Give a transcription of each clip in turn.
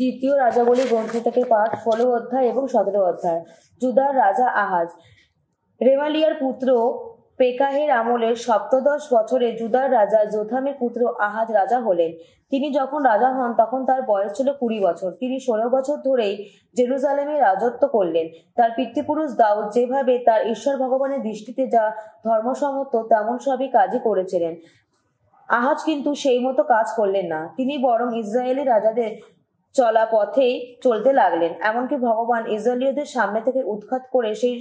দ্বিতীয় রাজাবলী গ্রন্থ থেকে পাঠ ষোলো অধ্যায় এবং সতেরো অধ্যায় জুদার রাজা আহাজ রেমালিয়ার পুত্র পেকাহের আমলের সপ্তদশ বছরে জুদার রাজা জোথামের পুত্র আহাজ রাজা হলেন তিনি যখন রাজা হন তখন তার বয়স ছিল কুড়ি বছর তিনি ষোলো বছর ধরেই জেরুজালেমে রাজত্ব করলেন তার পিতৃপুরুষ দাউদ যেভাবে তার ঈশ্বর ভগবানের দৃষ্টিতে যা ধর্মসম্মত তেমন সবই কাজই করেছিলেন আহাজ কিন্তু সেই মতো কাজ করলেন না তিনি বরং ইসরায়েলি রাজাদের চলা পথেই চলতে লাগলেন এমনকি ভগবান ইসরায়েলীয়দের সামনে থেকে উৎখাত করে সেই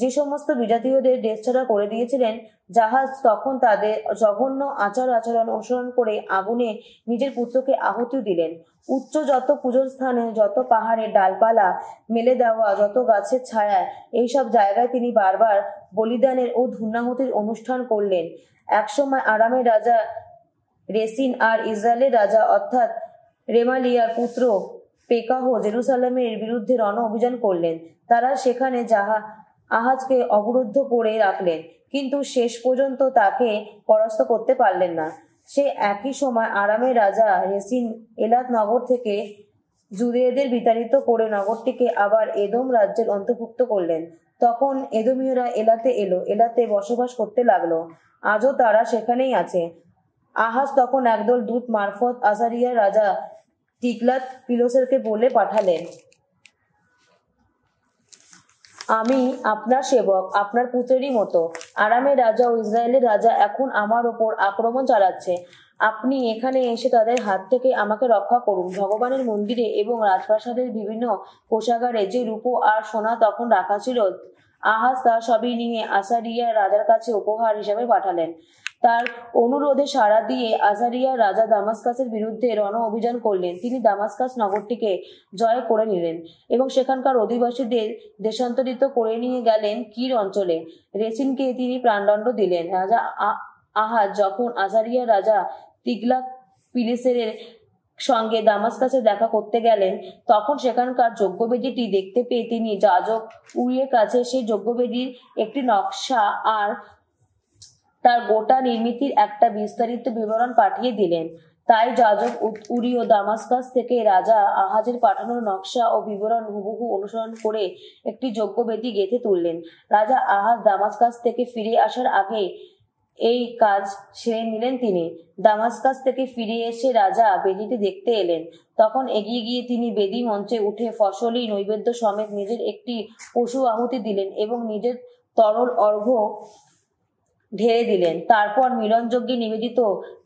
যে সমস্ত বিজাতীয়দের দেশছাড়া করে দিয়েছিলেন জাহাজ তখন তাদের জঘন্য আচার আচরণ অনুসরণ করে আগুনে নিজের পুত্রকে আহুতি দিলেন উচ্চ যত পুজোর স্থানে যত পাহাড়ের ডালপালা মেলে দেওয়া যত গাছের ছায়া এইসব জায়গায় তিনি বারবার বলিদানের ও ধূন্যাহতির অনুষ্ঠান করলেন একসময় আরামের রাজা রেসিন আর ইসরায়েলের রাজা অর্থাৎ রেমালিয়ার পুত্র পেকাহ জেরুসালামের বিরুদ্ধে রণ অভিযান করলেন তারা সেখানে যাহা আহাজকে অবরুদ্ধ করে রাখলেন কিন্তু শেষ পর্যন্ত তাকে পরাস্ত করতে পারলেন না সে একই সময় আরামের রাজা রেসিন এলাত নগর থেকে জুদেদের বিতাড়িত করে নগরটিকে আবার এদম রাজ্যের অন্তর্ভুক্ত করলেন তখন এদমীয়রা এলাতে এলো এলাতে বসবাস করতে লাগলো আজও তারা সেখানেই আছে আহাজ তখন একদল দূত মারফত আজারিয়া রাজা টিকলাত পিলোসেরকে বলে পাঠালেন আমি আপনার সেবক আপনার পুত্রেরই মতো আরামের রাজা ও ইসরায়েলের রাজা এখন আমার ওপর আক্রমণ চালাচ্ছে আপনি এখানে এসে তাদের হাত থেকে আমাকে রক্ষা করুন ভগবানের মন্দিরে এবং রাজপ্রাসাদের বিভিন্ন কোষাগারে যে রূপো আর সোনা তখন রাখা ছিল আহাজ তা সবই নিয়ে আসারিয়া রাজার কাছে উপহার হিসাবে পাঠালেন তার অনুরোধে সাড়া দিয়ে আজারিয়া রাজা দামাসকাসের বিরুদ্ধে রণ অভিযান করলেন তিনি দামাসকাস নগরটিকে জয় করে নিলেন এবং সেখানকার অধিবাসীদের দেশান্তরিত করে নিয়ে গেলেন কির অঞ্চলে রেসিনকে তিনি প্রাণদণ্ড দিলেন রাজা আহা যখন আজারিয়া রাজা তিগলা পিলিসের সঙ্গে দামাসকাসে দেখা করতে গেলেন তখন সেখানকার যজ্ঞবেদীটি দেখতে পেয়ে তিনি যাজক উড়িয়ে কাছে সেই যজ্ঞবেদীর একটি নকশা আর তার গোটা নির্মিতির একটা বিস্তারিত বিবরণ পাঠিয়ে দিলেন তাই যাজক উরি ও দামাসকাস থেকে রাজা আহাজের পাঠানো নকশা ও বিবরণ হুবহু অনুসরণ করে একটি যোগ্য বেদি গেঁথে তুললেন রাজা আহাজ দামাসকাস থেকে ফিরে আসার আগে এই কাজ সেরে নিলেন তিনি দামাসকাস থেকে ফিরে এসে রাজা বেদিটি দেখতে এলেন তখন এগিয়ে গিয়ে তিনি বেদি মঞ্চে উঠে ফসলি নৈবেদ্য সমেত নিজের একটি পশু আহুতি দিলেন এবং নিজের তরল অর্ঘ ঢেলে দিলেন তারপর যজ্ঞে নিবেদিত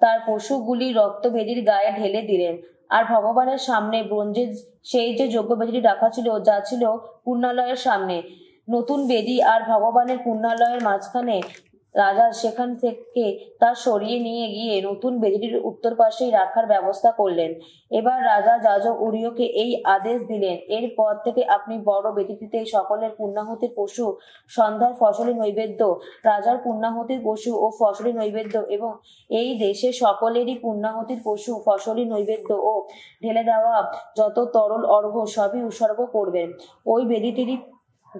তার পশুগুলি রক্ত ভেদির গায়ে ঢেলে দিলেন আর ভগবানের সামনে ব্রঞ্জের সেই যে যজ্ঞ বেদিটি রাখা ছিল যা ছিল পূর্ণালয়ের সামনে নতুন বেদি আর ভগবানের পূর্ণালয়ের মাঝখানে রাজা সেখান থেকে তা সরিয়ে নিয়ে গিয়ে নতুন বেদিটির উত্তর পাশেই রাখার ব্যবস্থা করলেন এবার রাজা যাজক উড়িয়কে এই আদেশ দিলেন এরপর থেকে আপনি বড় বেদিটিতে সকলের পূর্ণাহতির পশু সন্ধ্যার ফসলি নৈবেদ্য রাজার পূর্ণাহতির পশু ও ফসলি নৈবেদ্য এবং এই দেশে সকলেরই পূর্ণাহতির পশু ফসলি নৈবেদ্য ও ঢেলে দেওয়া যত তরল অর্ঘ সবই উৎসর্গ করবেন ওই বেদিটিরই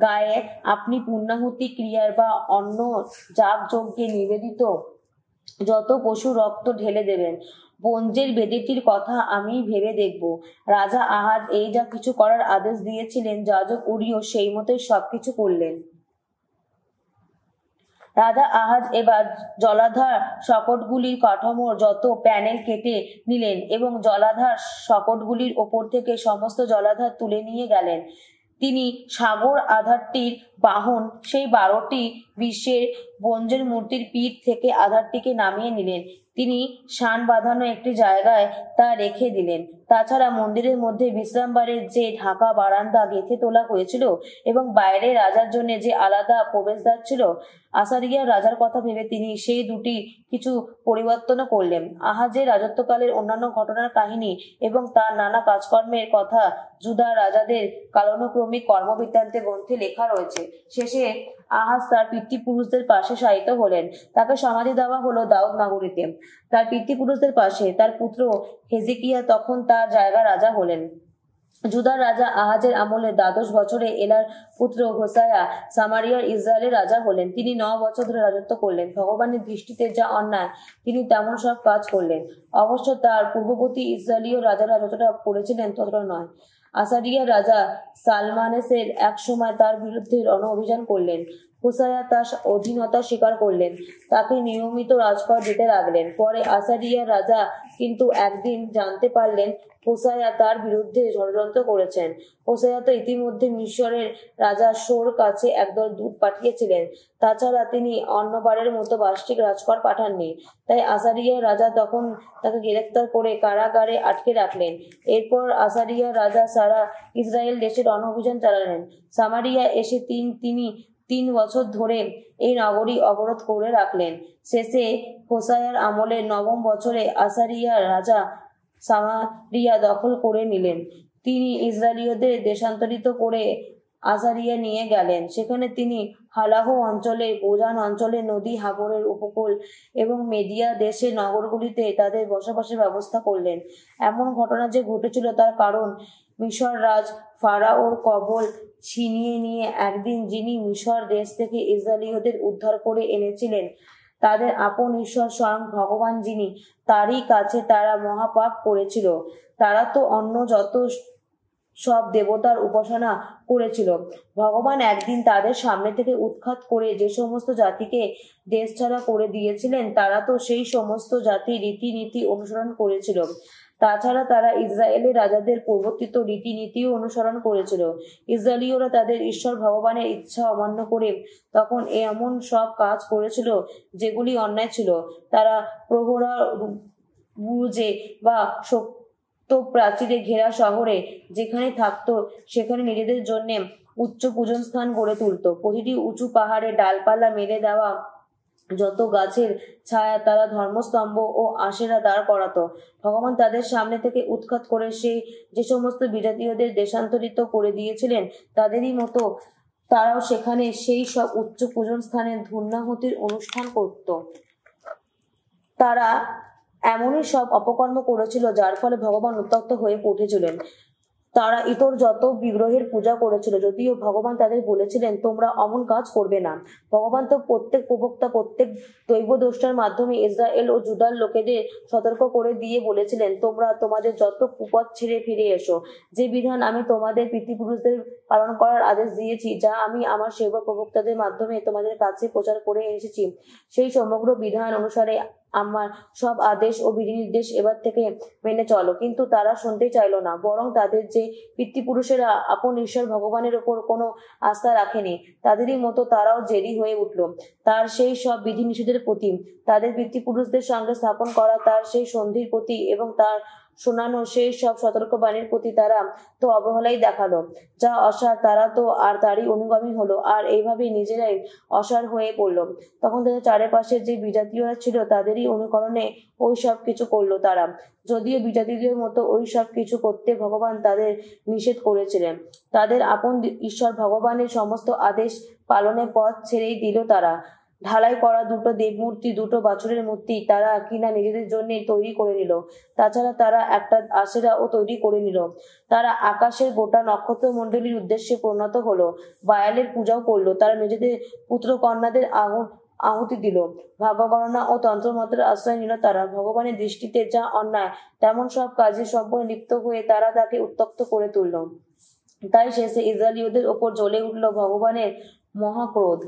গায়ে আপনি পূর্ণাহুতি ক্রিয়ার বা অন্য যজ্ঞে নিবেদিত যত পশু রক্ত ঢেলে দেবেন বঞ্জের বেদিটির কথা আমি ভেবে দেখব রাজা আহাজ এই যা কিছু করার আদেশ দিয়েছিলেন যাজক উড়িও সেই মতোই সবকিছু করলেন রাজা আহাজ এবার জলাধার শকটগুলির কাঠামোর যত প্যানেল কেটে নিলেন এবং জলাধার শকটগুলির ওপর থেকে সমস্ত জলাধার তুলে নিয়ে গেলেন তিনি সাগর আধারটির বাহন সেই বারোটি বিশ্বের বঞ্জের মূর্তির পীঠ থেকে আধারটিকে নামিয়ে নিলেন তিনি শান বাঁধানো একটি জায়গায় তা রেখে দিলেন তাছাড়া মন্দিরের মধ্যে বিশ্রামবারের যে ঢাকা বারান্দা গেঁথে তোলা হয়েছিল এবং বাইরে রাজার জন্য যে আলাদা প্রবেশদ্বার ছিল আসারিয়া রাজার কথা ভেবে তিনি সেই দুটি কিছু পরিবর্তনও করলেন আহাজে রাজত্বকালের অন্যান্য ঘটনার কাহিনী এবং তার নানা কাজকর্মের কথা জুদা রাজাদের কালানুক্রমিক কর্মবৃত্তান্তে গ্রন্থে লেখা রয়েছে শেষে আহাজ তার পিতৃপুরুষদের পাশে সাহিত্য হলেন তাকে সমাধি দেওয়া হলো দাউদ নগরীতে তার পিতৃপুরুষদের পাশে তার পুত্র হেজিকিয়া তখন তার জায়গা রাজা হলেন জুদার রাজা আহাজের আমলে দ্বাদশ বছরে এলার পুত্র হোসায়া সামারিয়ার ইসরায়েলের রাজা হলেন তিনি ন বছর ধরে রাজত্ব করলেন ভগবানের দৃষ্টিতে যা অন্যায় তিনি তেমন সব কাজ করলেন অবশ্য তার পূর্ববর্তী ইসরায়েলীয় রাজারা যতটা করেছিলেন ততটা নয় আসাদিয়ার রাজা সালমানেসের সময় তার বিরুদ্ধে রণ অভিযান করলেন হুসাইয়া তার অধীনতা স্বীকার করলেন তাকে নিয়মিত রাজপথ দিতে লাগলেন পরে আসারিয়া রাজা কিন্তু একদিন জানতে পারলেন হুসাইয়া তার বিরুদ্ধে ষড়যন্ত্র করেছেন হুসাইয়া তো ইতিমধ্যে মিশরের রাজা শোর কাছে একদল দূত পাঠিয়েছিলেন তাছাড়া তিনি অন্যবারের মতো বার্ষিক রাজকর পাঠাননি তাই আসারিয়া রাজা তখন তাকে গ্রেফতার করে কারাগারে আটকে রাখলেন এরপর আসারিয়া রাজা সারা ইসরায়েল দেশে রণ অভিযান চালালেন সামারিয়া এসে তিন তিনি তিন বছর ধরে এই নগরী অবরোধ করে রাখলেন শেষে হোসায়ার আমলে নবম বছরে আসারিয়ার রাজা সামারিয়া দখল করে নিলেন তিনি ইসরায়েলীয়দের দেশান্তরিত করে আজারিয়া নিয়ে গেলেন সেখানে তিনি হালাহ অঞ্চলে বোজান অঞ্চলে নদী হাগরের উপকূল এবং মেডিয়া দেশে নগরগুলিতে তাদের বসবাসের ব্যবস্থা করলেন এমন ঘটনা যে ঘটেছিল তার কারণ মিশর রাজ ফারাওর কবল ছিনিয়ে নিয়ে একদিন যিনি মিশর দেশ থেকে ইসরায়েলীয়দের উদ্ধার করে এনেছিলেন তাদের আপন ঈশ্বর স্বয়ং ভগবান যিনি তারই কাছে তারা মহাপাপ করেছিল তারা তো অন্য যত সব দেবতার উপাসনা করেছিল ভগবান একদিন তাদের সামনে থেকে উৎখাত করে যে সমস্ত জাতিকে দেশ ছাড়া করে দিয়েছিলেন তারা তো সেই সমস্ত জাতি রীতিনীতি অনুসরণ করেছিল তাছাড়া তারা ইসরায়েলের রাজাদের প্রবর্তিত রীতিনীতিও অনুসরণ করেছিল ইসরায়েলীয়রা তাদের ঈশ্বর ভগবানের ইচ্ছা অমান্য করে তখন এমন সব কাজ করেছিল যেগুলি অন্যায় ছিল তারা প্রহরা বুজে বা সত্য প্রাচীরে ঘেরা শহরে যেখানে থাকতো সেখানে নিজেদের জন্যে উচ্চ পূজন স্থান গড়ে তুলত প্রতিটি উঁচু পাহাড়ে ডালপালা মেলে দেওয়া যত গাছের ছায়া তারা ধর্মস্তম্ভ ও আশেরা দাঁড় করাতো ভগবান তাদের সামনে থেকে উৎখাত করে সেই যে সমস্ত বিরাতীয়দের দেশান্তরিত করে দিয়েছিলেন তাদেরই মতো তারাও সেখানে সেই সব উচ্চ পূজন স্থানে ধূর্ণাহতির অনুষ্ঠান করত তারা এমনই সব অপকর্ম করেছিল যার ফলে ভগবান উত্তপ্ত হয়ে উঠেছিলেন তারা ইতর যত বিগ্রহের পূজা করেছিল যদিও ভগবান তাদের বলেছিলেন তোমরা অমন কাজ করবে না ভগবান তো প্রত্যেক প্রবক্তা প্রত্যেক দৈবদ্রষ্টার মাধ্যমে ইসরায়েল ও জুদার লোকেদের সতর্ক করে দিয়ে বলেছিলেন তোমরা তোমাদের যত কুপথ ছেড়ে ফিরে এসো যে বিধান আমি তোমাদের পিতৃপুরুষদের পালন করার আদেশ দিয়েছি যা আমি আমার সেবা প্রবক্তাদের মাধ্যমে তোমাদের কাছে প্রচার করে এসেছি সেই সমগ্র বিধান অনুসারে আমার সব আদেশ ও বিধিনির্দেশ এবার থেকে মেনে চলো কিন্তু তারা শুনতে চাইল না বরং তাদের যে পিতৃপুরুষেরা আপন ঈশ্বর ভগবানের ওপর কোনো আস্থা রাখেনি তাদেরই মতো তারাও জেরি হয়ে উঠল তার সেই সব বিধিনিষেধের প্রতি তাদের পিতৃপুরুষদের সঙ্গে স্থাপন করা তার সেই সন্ধির প্রতি এবং তার শোনানো সেই সব সতর্কবাণীর প্রতি তারা তো অবহেলাই দেখালো যা অসার তারা তো আর তারই অনুগামী হলো আর এইভাবেই নিজেরাই অসার হয়ে পড়ল তখন তাদের চারেপাশে যে বিজাতীয়রা ছিল তাদেরই অনুকরণে ওই সব কিছু করলো তারা যদিও বিজাতিদের মতো ওই সব কিছু করতে ভগবান তাদের নিষেধ করেছিলেন তাদের আপন ঈশ্বর ভগবানের সমস্ত আদেশ পালনের পথ ছেড়েই দিল তারা ঢালাই করা দুটো দেবমূর্তি দুটো বাছুরের মূর্তি তারা কিনা নিজেদের জন্য তৈরি করে নিল তাছাড়া তারা একটা আশেরাও তৈরি করে নিল তারা আকাশের গোটা নক্ষত্র মন্ডলীর উদ্দেশ্যে পরিণত হলো বায়ালের পূজাও করলো তারা নিজেদের পুত্র কন্যাদের আগুন আহুতি দিল ভাগ্যগণনা ও তন্ত্রমন্ত্রের আশ্রয় নিল তারা ভগবানের দৃষ্টিতে যা অন্যায় তেমন সব কাজে সম্পূর্ণ লিপ্ত হয়ে তারা তাকে উত্তপ্ত করে তুলল তাই শেষে ইসরায়েলীয়দের ওপর জ্বলে উঠল ভগবানের মহাক্রোধ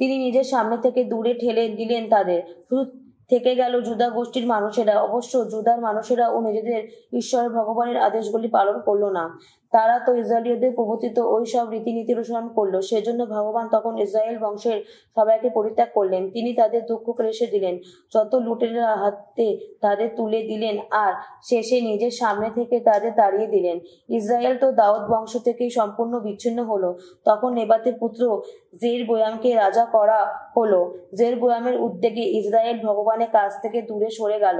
তিনি নিজের সামনে থেকে দূরে ঠেলে দিলেন তাদের শুধু থেকে গেল জুদা গোষ্ঠীর মানুষেরা অবশ্য জুদার ও নিজেদের ঈশ্বর ভগবানের আদেশগুলি পালন করলো না তারা তো ইসরায়েলীয়দের প্রবর্তিত ওই সব রীতিনীতি অনুসরণ করলো সেজন্য ভগবান তখন ইসরায়েল বংশের সবাইকে পরিত্যাগ করলেন তিনি তাদের দুঃখ ক্লেশে দিলেন যত লুটেরা হাতে তাদের তুলে দিলেন আর শেষে নিজের সামনে থেকে তাদের তাড়িয়ে দিলেন ইসরায়েল তো দাউদ বংশ থেকেই সম্পূর্ণ বিচ্ছিন্ন হলো তখন নেবাতে পুত্র জের বয়ামকে রাজা করা হলো জের বয়ামের উদ্যোগে ইসরায়েল ভগবানের কাছ থেকে দূরে সরে গেল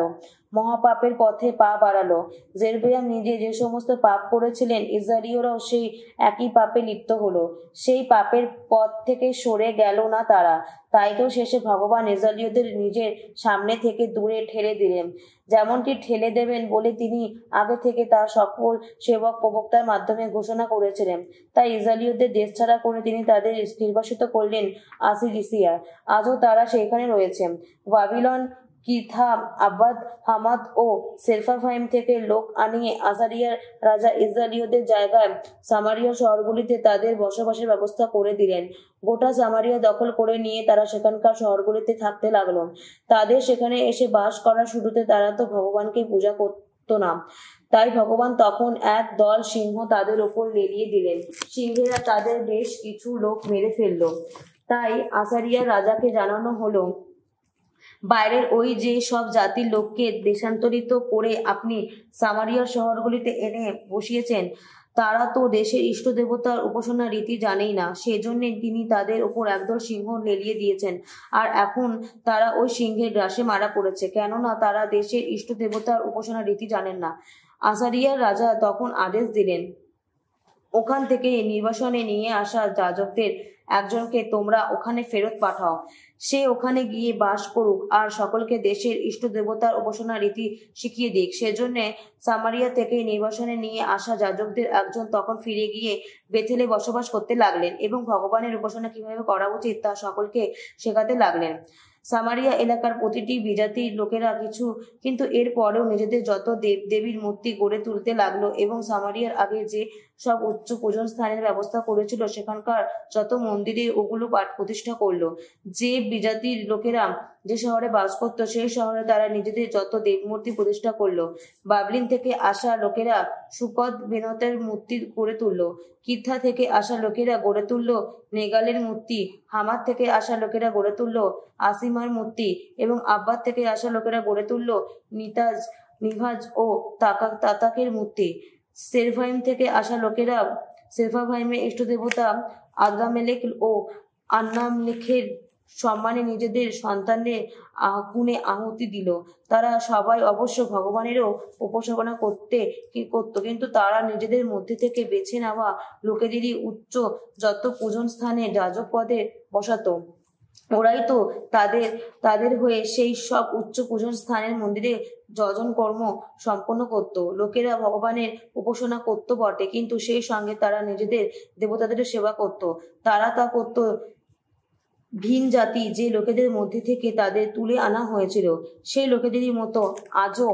মহাপাপের পথে পা বাড়ালো জেরবিয়াম নিজে যে সমস্ত পাপ করেছিলেন ইসরায়েলীয়রাও সেই একই পাপে লিপ্ত হলো সেই পাপের পথ থেকে সরে গেল না তারা তাই তো শেষে ভগবান ইসরায়েলীয়দের নিজের সামনে থেকে দূরে ঠেলে দিলেন যেমনটি ঠেলে দেবেন বলে তিনি আগে থেকে তার সকল সেবক প্রবক্তার মাধ্যমে ঘোষণা করেছিলেন তাই ইসরায়েলীয়দের দেশ ছাড়া করে তিনি তাদের নির্বাসিত করলেন আসিরিসিয়া আজও তারা সেইখানে রয়েছেন বাবিলন হামাদ ও সেলফারফাইম থেকে লোক আনিয়ে রাজা জায়গায় সামারিয়া শহরগুলিতে তাদের বসবাসের ব্যবস্থা করে দিলেন গোটা সামারিয়া দখল করে নিয়ে তারা সেখানকার শহরগুলিতে থাকতে লাগলো তাদের সেখানে এসে বাস করার শুরুতে তারা তো ভগবানকে পূজা করতো না তাই ভগবান তখন এক দল সিংহ তাদের ওপর লেলিয়ে দিলেন সিংহেরা তাদের বেশ কিছু লোক মেরে ফেললো তাই আসারিয়া রাজাকে জানানো হলো বাইরের ওই যে সব জাতির লোককে দেশান্তরিত করে আপনি সামারিয়ার শহরগুলিতে এনে বসিয়েছেন তারা তো দেশের ইষ্ট দেবতার উপাসনা রীতি জানেই না সেজন্য তিনি তাদের ওপর একদল সিংহ লেলিয়ে দিয়েছেন আর এখন তারা ওই সিংহের গ্রাসে মারা পড়েছে কেননা তারা দেশের ইষ্ট দেবতার উপাসনা রীতি জানেন না আসারিয়ার রাজা তখন আদেশ দিলেন ওখান থেকে নির্বাসনে নিয়ে আসা যাজকদের একজনকে তোমরা ওখানে ফেরত পাঠাও সে ওখানে গিয়ে বাস করুক আর সকলকে দেশের ইষ্ট দেবতার উপাসনা রীতি শিখিয়ে দিক সেজন্য সামারিয়া থেকে নির্বাসনে নিয়ে আসা যাজকদের একজন তখন ফিরে গিয়ে বেথেলে বসবাস করতে লাগলেন এবং ভগবানের উপাসনা কিভাবে করা উচিত তা সকলকে শেখাতে লাগলেন সামারিয়া এলাকার প্রতিটি বিজাতির লোকেরা কিছু কিন্তু এরপরেও নিজেদের যত দেব দেবীর মূর্তি গড়ে তুলতে লাগলো এবং সামারিয়ার আগে যে সব উচ্চ পূজন স্থানের ব্যবস্থা করেছিল সেখানকার যত মন্দিরে ওগুলো পাঠ প্রতিষ্ঠা করলো যে বিজাতির লোকেরা যে শহরে বাস করতো সেই শহরে তারা নিজেদের যত দেবমূর্তি প্রতিষ্ঠা করলো বাবলিন থেকে আসা লোকেরা সুপদ বেনতের মূর্তি গড়ে তুললো কিথা থেকে আসা লোকেরা গড়ে তুললো নেগালের মূর্তি হামার থেকে আসা লোকেরা গড়ে তুললো আসিমার মূর্তি এবং আব্বার থেকে আসা লোকেরা গড়ে তুললো নিতাজ নিভাজ ও তাকা তাতাকের মূর্তি সেরফাইম থেকে আসা লোকেরা সেরভাভাইমে ইষ্ট দেবতা আদ্রামেলেক ও আন্নাম লেখের সম্মানে নিজেদের সন্তানে গুণে আহুতি দিল তারা সবাই অবশ্য ভগবানেরও উপাসনা করতে কি করত কিন্তু তারা নিজেদের মধ্যে থেকে বেছে নেওয়া লোকেদেরই উচ্চ যত পূজন স্থানে যাজক পদে বসাতো ওরাই তো তাদের তাদের হয়ে সেই সব উচ্চ পূজন স্থানের মন্দিরে যজন কর্ম সম্পন্ন করত লোকেরা ভগবানের উপাসনা করত বটে কিন্তু সেই সঙ্গে তারা নিজেদের দেবতাদের সেবা করত তারা তা করত ভিন জাতি যে লোকেদের মধ্যে থেকে তাদের তুলে আনা হয়েছিল সেই লোকেদেরই মতো আজও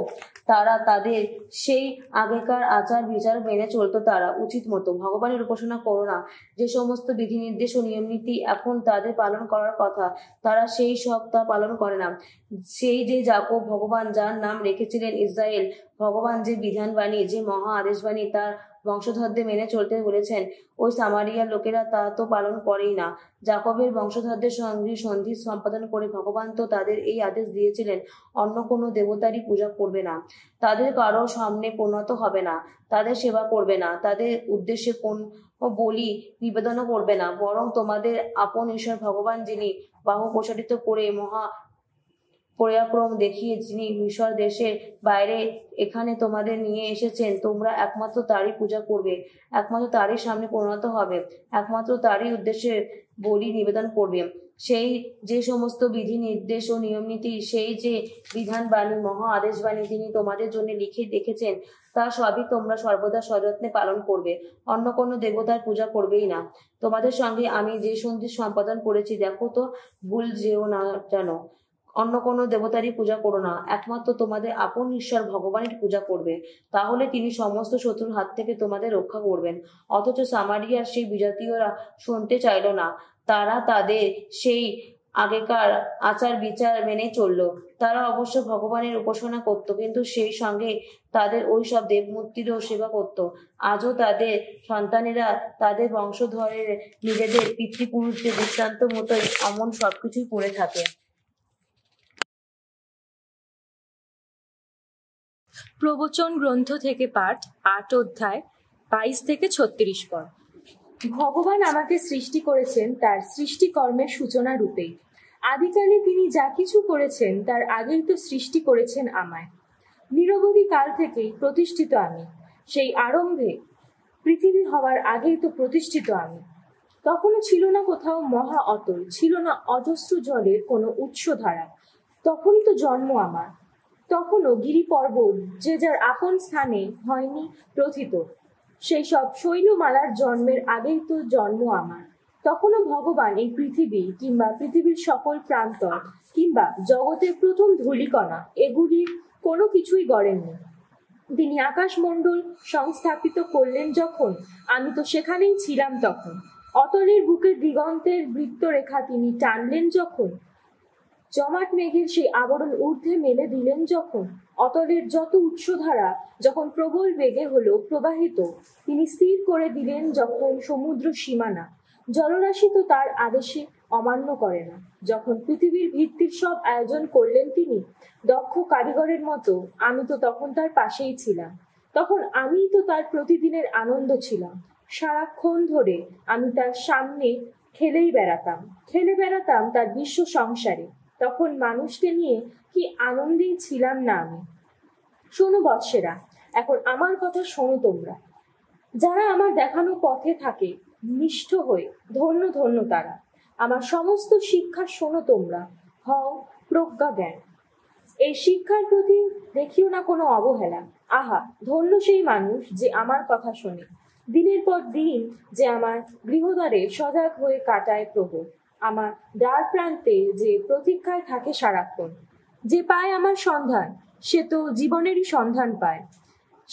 তারা তাদের সেই আগেকার আচার বিচার মেনে চলতো তারা উচিত মতো ভগবানের উপাসনা করো না যে সমস্ত বিধিনির্দেশ ও নিয়ম নীতি এখন তাদের পালন করার কথা তারা সেই সব তা পালন করে না সেই যে জাকব ভগবান যার নাম রেখেছিলেন ইসরায়েল ভগবান যে বিধান বাণী যে মহা আদেশ বাণী তার বংশধরদের মেনে চলতে বলেছেন ওই সামারিয়ার লোকেরা তা তো পালন করেই না জাকবের বংশধরদের সঙ্গে সন্ধি সম্পাদন করে ভগবান তো তাদের এই আদেশ দিয়েছিলেন অন্য কোনো দেবতারই পূজা করবে না তাদের কারো সামনে প্রণত হবে না তাদের সেবা করবে না তাদের উদ্দেশ্যে কোন বলি নিবেদনও করবে না বরং তোমাদের আপন ঈশ্বর ভগবান যিনি বাহু প্রসারিত করে মহা পরাক্রম দেখিয়ে যিনি মিশর দেশের বাইরে এখানে তোমাদের নিয়ে এসেছেন তোমরা একমাত্র তারই পূজা করবে একমাত্র তারই সামনে পরিণত হবে একমাত্র তারই উদ্দেশ্যে বলি নিবেদন করবে সেই যে সমস্ত বিধি নির্দেশ ও নিয়ম নীতি সেই যে বিধান বাণী মহা আদেশ বাণী তিনি তোমাদের জন্য লিখে দেখেছেন তা সবই তোমরা সর্বদা সযত্নে পালন করবে অন্য কোনো দেবতার পূজা করবেই না তোমাদের সঙ্গে আমি যে সন্ধি সম্পাদন করেছি দেখো তো ভুল যেও না জানো অন্য কোনো দেবতারই পূজা করো না একমাত্র তোমাদের আপন ঈশ্বর ভগবানের পূজা করবে তাহলে তিনি সমস্ত শত্রুর হাত থেকে তোমাদের রক্ষা করবেন অথচ সামারিয়ার সেই বিজাতীয়রা শুনতে চাইল না তারা তাদের সেই আগেকার আচার বিচার মেনে চলল তারা অবশ্য ভগবানের উপাসনা করত কিন্তু সেই সঙ্গে তাদের ওই সব দেবমূর্তিরও সেবা করত আজও তাদের সন্তানেরা তাদের বংশধরের নিজেদের পিতৃপুরুষদের দৃষ্টান্ত মতোই অমন সবকিছুই করে থাকে প্রবচন গ্রন্থ থেকে পাঠ আট অধ্যায় বাইশ থেকে ছত্রিশ পর ভগবান আমাকে সৃষ্টি করেছেন তার সৃষ্টিকর্মের সূচনা রূপে আদিকালে তিনি যা কিছু করেছেন তার আগেই তো সৃষ্টি করেছেন আমায় নিরবধি কাল থেকেই প্রতিষ্ঠিত আমি সেই আরম্ভে পৃথিবী হওয়ার আগেই তো প্রতিষ্ঠিত আমি তখনও ছিল না কোথাও মহা অতল ছিল না অজস্র জলের কোনো উৎসধারা তখনই তো জন্ম আমার তখনও গিরিপর্বত যে যার আপন স্থানে হয়নি প্রথিত সেই সব শৈলমালার জন্মের আগেই তো জন্ম আমার তখনও ভগবান এই পৃথিবী কিংবা পৃথিবীর সকল প্রান্ত কিংবা জগতের প্রথম ধূলিকণা এগুলির কোনো কিছুই গড়েননি তিনি আকাশমণ্ডল সংস্থাপিত করলেন যখন আমি তো সেখানেই ছিলাম তখন অতলের বুকের দিগন্তের বৃত্তরেখা তিনি টানলেন যখন জমাট মেঘের সেই আবরণ ঊর্ধ্বে মেলে দিলেন যখন অতলের যত উৎসধারা যখন প্রবল বেগে হলো প্রবাহিত তিনি স্থির করে দিলেন যখন সমুদ্র সীমানা জলরাশি তো তার আদেশে অমান্য করে না যখন পৃথিবীর ভিত্তির সব আয়োজন করলেন তিনি দক্ষ কারিগরের মতো আমি তো তখন তার পাশেই ছিলাম তখন আমি তো তার প্রতিদিনের আনন্দ ছিলাম সারাক্ষণ ধরে আমি তার সামনে খেলেই বেড়াতাম খেলে বেড়াতাম তার বিশ্ব সংসারে তখন মানুষকে নিয়ে কি আনন্দে ছিলাম না আমি শোনো বৎসেরা এখন আমার কথা শোনো তোমরা যারা আমার দেখানো পথে থাকে নিষ্ঠ হয়ে ধন্য ধন্য তারা আমার সমস্ত শিক্ষা শোনো তোমরা হও প্রজ্ঞা জ্ঞান এই শিক্ষার প্রতি দেখিও না কোনো অবহেলা আহা ধন্য সেই মানুষ যে আমার কথা শোনে দিনের পর দিন যে আমার গৃহদ্বারে সজাগ হয়ে কাটায় প্রবল আমার দ্বার প্রান্তে যে প্রতীক্ষায় থাকে সারাক্ষণ যে পায় আমার সন্ধান সে তো জীবনেরই সন্ধান পায়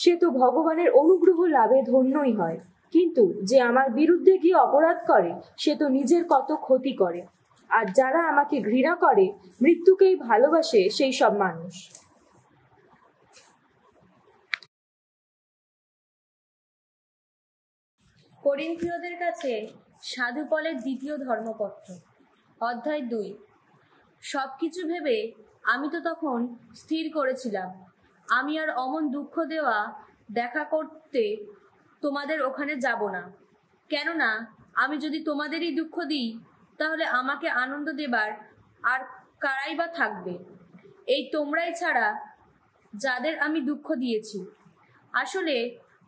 সে তো ভগবানের অনুগ্রহ লাভে ধন্যই হয় কিন্তু যে আমার বিরুদ্ধে গিয়ে অপরাধ করে সে তো নিজের কত ক্ষতি করে আর যারা আমাকে ঘৃণা করে মৃত্যুকেই ভালোবাসে সেই সব মানুষ করিন্থীয়দের কাছে সাধুকলের দ্বিতীয় ধর্মপত্র অধ্যায় দুই সব কিছু ভেবে আমি তো তখন স্থির করেছিলাম আমি আর অমন দুঃখ দেওয়া দেখা করতে তোমাদের ওখানে যাব না কেননা আমি যদি তোমাদেরই দুঃখ দিই তাহলে আমাকে আনন্দ দেবার আর কারাই বা থাকবে এই তোমরাই ছাড়া যাদের আমি দুঃখ দিয়েছি আসলে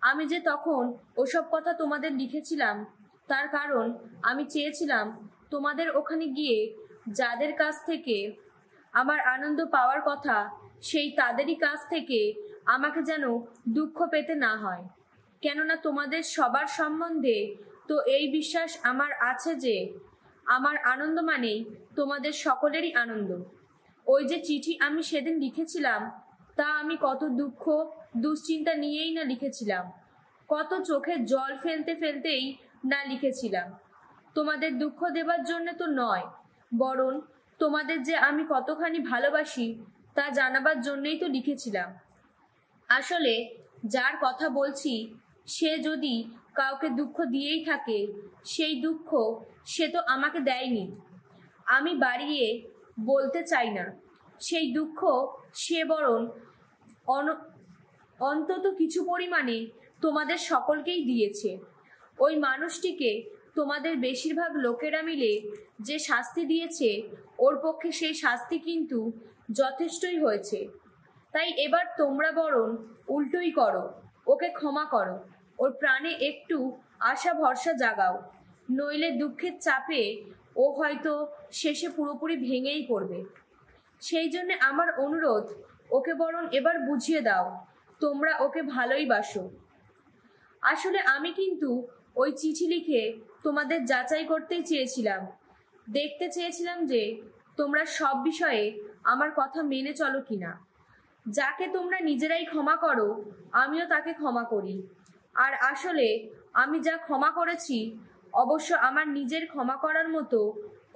আমি যে তখন ওসব কথা তোমাদের লিখেছিলাম তার কারণ আমি চেয়েছিলাম তোমাদের ওখানে গিয়ে যাদের কাছ থেকে আমার আনন্দ পাওয়ার কথা সেই তাদেরই কাছ থেকে আমাকে যেন দুঃখ পেতে না হয় কেননা তোমাদের সবার সম্বন্ধে তো এই বিশ্বাস আমার আছে যে আমার আনন্দ মানেই তোমাদের সকলেরই আনন্দ ওই যে চিঠি আমি সেদিন লিখেছিলাম তা আমি কত দুঃখ দুশ্চিন্তা নিয়েই না লিখেছিলাম কত চোখে জল ফেলতে ফেলতেই না লিখেছিলাম তোমাদের দুঃখ দেবার জন্য তো নয় বরং তোমাদের যে আমি কতখানি ভালোবাসি তা জানাবার জন্যই তো লিখেছিলাম আসলে যার কথা বলছি সে যদি কাউকে দুঃখ দিয়েই থাকে সেই দুঃখ সে তো আমাকে দেয়নি আমি বাড়িয়ে বলতে চাই না সেই দুঃখ সে বরং অন অন্তত কিছু পরিমাণে তোমাদের সকলকেই দিয়েছে ওই মানুষটিকে তোমাদের বেশিরভাগ লোকেরা মিলে যে শাস্তি দিয়েছে ওর পক্ষে সেই শাস্তি কিন্তু যথেষ্টই হয়েছে তাই এবার তোমরা বরং উল্টোই করো ওকে ক্ষমা করো ওর প্রাণে একটু আশা ভরসা জাগাও নইলে দুঃখের চাপে ও হয়তো শেষে পুরোপুরি ভেঙেই পড়বে সেই জন্য আমার অনুরোধ ওকে বরং এবার বুঝিয়ে দাও তোমরা ওকে ভালোই বাসো আসলে আমি কিন্তু ওই চিঠি লিখে তোমাদের যাচাই করতে চেয়েছিলাম দেখতে চেয়েছিলাম যে তোমরা সব বিষয়ে আমার কথা মেনে চলো কিনা যাকে তোমরা নিজেরাই ক্ষমা করো আমিও তাকে ক্ষমা করি আর আসলে আমি যা ক্ষমা করেছি অবশ্য আমার নিজের ক্ষমা করার মতো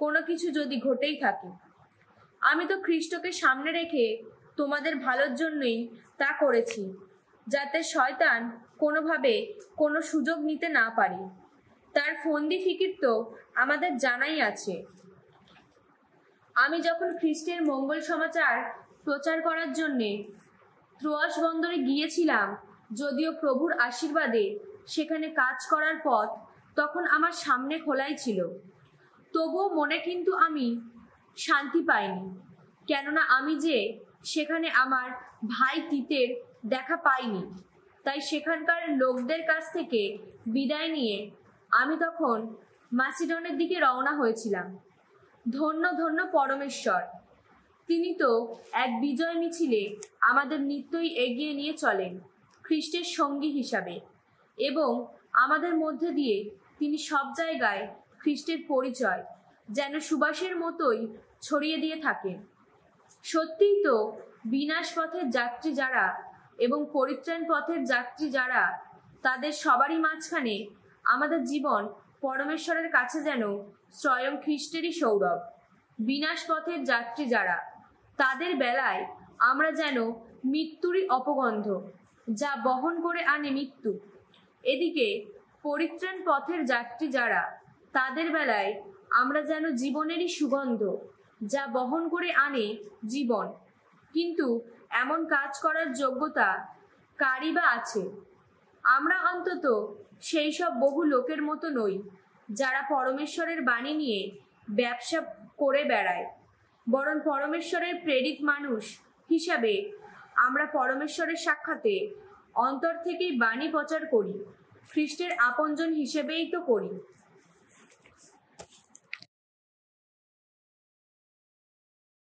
কোনো কিছু যদি ঘটেই থাকে আমি তো খ্রিস্টকে সামনে রেখে তোমাদের ভালোর জন্যই তা করেছি যাতে শয়তান কোনোভাবে কোনো সুযোগ নিতে না পারে তার ফন্দি ফিকির তো আমাদের জানাই আছে আমি যখন খ্রিস্টের মঙ্গল সমাচার প্রচার করার জন্যে ত্রোয়াস বন্দরে গিয়েছিলাম যদিও প্রভুর আশীর্বাদে সেখানে কাজ করার পথ তখন আমার সামনে খোলাই ছিল তবুও মনে কিন্তু আমি শান্তি পাইনি কেননা আমি যে সেখানে আমার ভাই তিতের দেখা পাইনি তাই সেখানকার লোকদের কাছ থেকে বিদায় নিয়ে আমি তখন মাসিডনের দিকে রওনা হয়েছিলাম ধন্য ধন্য পরমেশ্বর তিনি তো এক বিজয় মিছিলে আমাদের নিত্যই এগিয়ে নিয়ে চলেন খ্রিস্টের সঙ্গী হিসাবে এবং আমাদের মধ্যে দিয়ে তিনি সব জায়গায় খ্রিস্টের পরিচয় যেন সুবাসের মতোই ছড়িয়ে দিয়ে থাকেন সত্যিই তো বিনাশ পথের যাত্রী যারা এবং পরিত্রাণ পথের যাত্রী যারা তাদের সবারই মাঝখানে আমাদের জীবন পরমেশ্বরের কাছে যেন স্বয়ং খ্রিস্টেরই সৌরভ বিনাশ পথের যাত্রী যারা তাদের বেলায় আমরা যেন মৃত্যুরই অপগন্ধ যা বহন করে আনে মৃত্যু এদিকে পরিত্রাণ পথের যাত্রী যারা তাদের বেলায় আমরা যেন জীবনেরই সুগন্ধ যা বহন করে আনে জীবন কিন্তু এমন কাজ করার যোগ্যতা কারই বা আছে আমরা অন্তত সেই সব বহু লোকের মতো নই যারা পরমেশ্বরের বাণী নিয়ে ব্যবসা করে বেড়ায় বরং পরমেশ্বরের প্রেরিত মানুষ হিসাবে আমরা পরমেশ্বরের সাক্ষাতে অন্তর থেকেই বাণী প্রচার করি খ্রিস্টের আপনজন হিসেবেই তো করি